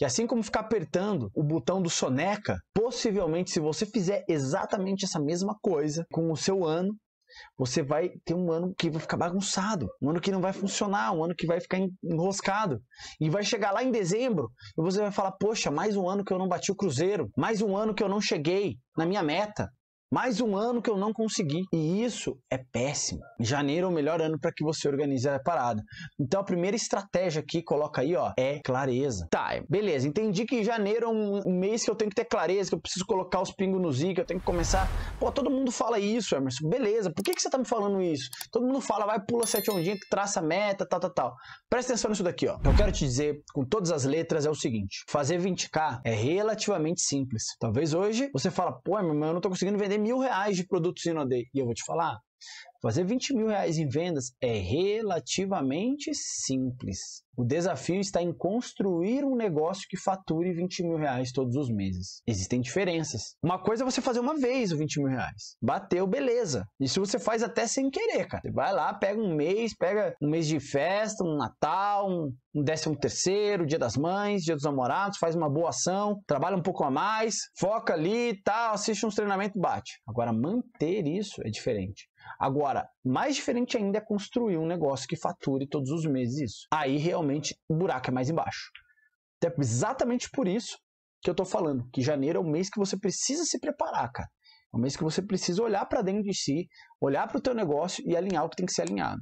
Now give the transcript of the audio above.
que assim como ficar apertando o botão do soneca, possivelmente se você fizer exatamente essa mesma coisa com o seu ano, você vai ter um ano que vai ficar bagunçado, um ano que não vai funcionar, um ano que vai ficar enroscado. E vai chegar lá em dezembro e você vai falar: Poxa, mais um ano que eu não bati o Cruzeiro, mais um ano que eu não cheguei na minha meta, mais um ano que eu não consegui. E isso é péssimo. Janeiro é o melhor ano para que você organize a parada. Então a primeira estratégia aqui, coloca aí, ó, é clareza. Tá, beleza. Entendi que janeiro é um mês que eu tenho que ter clareza, que eu preciso colocar os pingos nos i, que eu tenho que começar. Pô, todo mundo fala isso, Emerson. Beleza. Por que, que você tá me falando isso? Todo mundo fala, vai, pula sete ondinhas, traça meta, tal, tal, tal. Presta atenção nisso daqui, ó. Eu quero te dizer com todas as letras é o seguinte: fazer 20k é relativamente simples. Talvez hoje você fala, pô, meu irmão, eu não tô conseguindo vender mil reais de produtos Inodei. E eu vou te falar, Fazer 20 mil reais em vendas é relativamente simples. O desafio está em construir um negócio que fature 20 mil reais todos os meses. Existem diferenças. Uma coisa é você fazer uma vez os 20 mil reais. Bateu, beleza. Isso você faz até sem querer, cara. Você vai lá, pega um mês, pega um mês de festa, um Natal, um, um décimo terceiro, dia das mães, dia dos namorados, faz uma boa ação, trabalha um pouco a mais, foca ali e tá, tal, assiste uns treinamentos, bate. Agora, manter isso é diferente. Agora, mais diferente ainda é construir um negócio que fature todos os meses isso. Aí realmente o buraco é mais embaixo. Então, é exatamente por isso que eu estou falando, que janeiro é o mês que você precisa se preparar, cara. É o mês que você precisa olhar para dentro de si, olhar para o teu negócio e alinhar o que tem que ser alinhado.